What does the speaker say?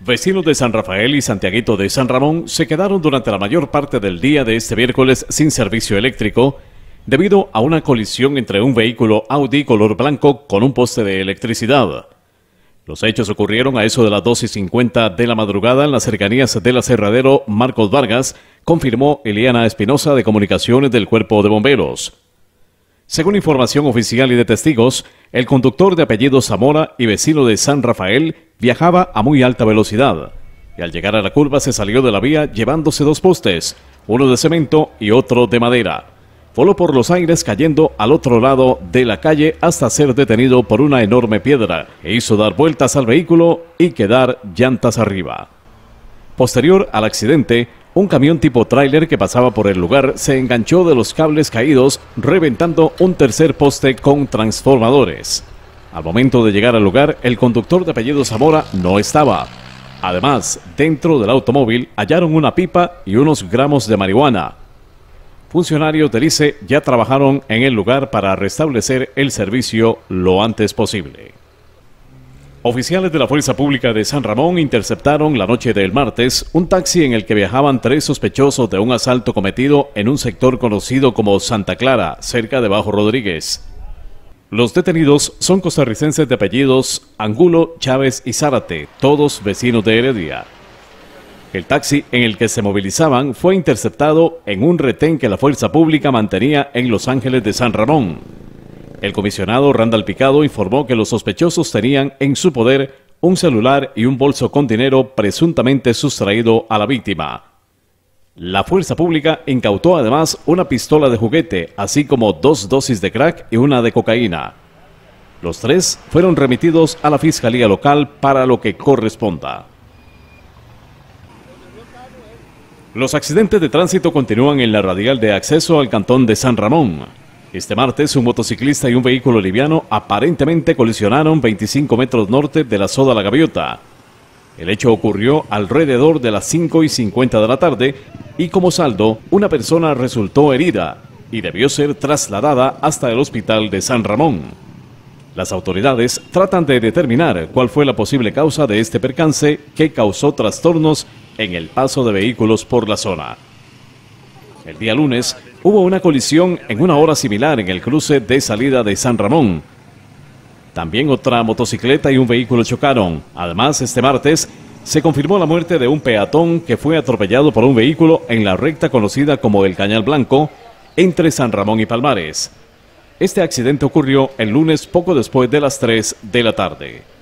Vecinos de San Rafael y Santiaguito de San Ramón se quedaron durante la mayor parte del día de este miércoles sin servicio eléctrico debido a una colisión entre un vehículo Audi color blanco con un poste de electricidad. Los hechos ocurrieron a eso de las 2 y 50 de la madrugada en las cercanías del aserradero Marcos Vargas, confirmó Eliana Espinosa de Comunicaciones del Cuerpo de Bomberos. Según información oficial y de testigos, el conductor de apellido Zamora y vecino de San Rafael viajaba a muy alta velocidad y al llegar a la curva se salió de la vía llevándose dos postes, uno de cemento y otro de madera. Voló por los aires cayendo al otro lado de la calle hasta ser detenido por una enorme piedra e hizo dar vueltas al vehículo y quedar llantas arriba. Posterior al accidente, un camión tipo tráiler que pasaba por el lugar se enganchó de los cables caídos, reventando un tercer poste con transformadores. Al momento de llegar al lugar, el conductor de apellido Zamora no estaba. Además, dentro del automóvil hallaron una pipa y unos gramos de marihuana. Funcionarios del ICE ya trabajaron en el lugar para restablecer el servicio lo antes posible. Oficiales de la Fuerza Pública de San Ramón interceptaron la noche del martes un taxi en el que viajaban tres sospechosos de un asalto cometido en un sector conocido como Santa Clara, cerca de Bajo Rodríguez. Los detenidos son costarricenses de apellidos Angulo, Chávez y Zárate, todos vecinos de Heredia. El taxi en el que se movilizaban fue interceptado en un retén que la fuerza pública mantenía en Los Ángeles de San Ramón. El comisionado Randall Picado informó que los sospechosos tenían en su poder un celular y un bolso con dinero presuntamente sustraído a la víctima. La fuerza pública incautó además una pistola de juguete, así como dos dosis de crack y una de cocaína. Los tres fueron remitidos a la Fiscalía Local para lo que corresponda. Los accidentes de tránsito continúan en la radial de acceso al cantón de San Ramón. Este martes, un motociclista y un vehículo liviano aparentemente colisionaron 25 metros norte de la Soda La Gaviota, el hecho ocurrió alrededor de las 5 y 50 de la tarde y como saldo, una persona resultó herida y debió ser trasladada hasta el hospital de San Ramón. Las autoridades tratan de determinar cuál fue la posible causa de este percance que causó trastornos en el paso de vehículos por la zona. El día lunes hubo una colisión en una hora similar en el cruce de salida de San Ramón, también otra motocicleta y un vehículo chocaron. Además, este martes se confirmó la muerte de un peatón que fue atropellado por un vehículo en la recta conocida como el Cañal Blanco, entre San Ramón y Palmares. Este accidente ocurrió el lunes poco después de las 3 de la tarde.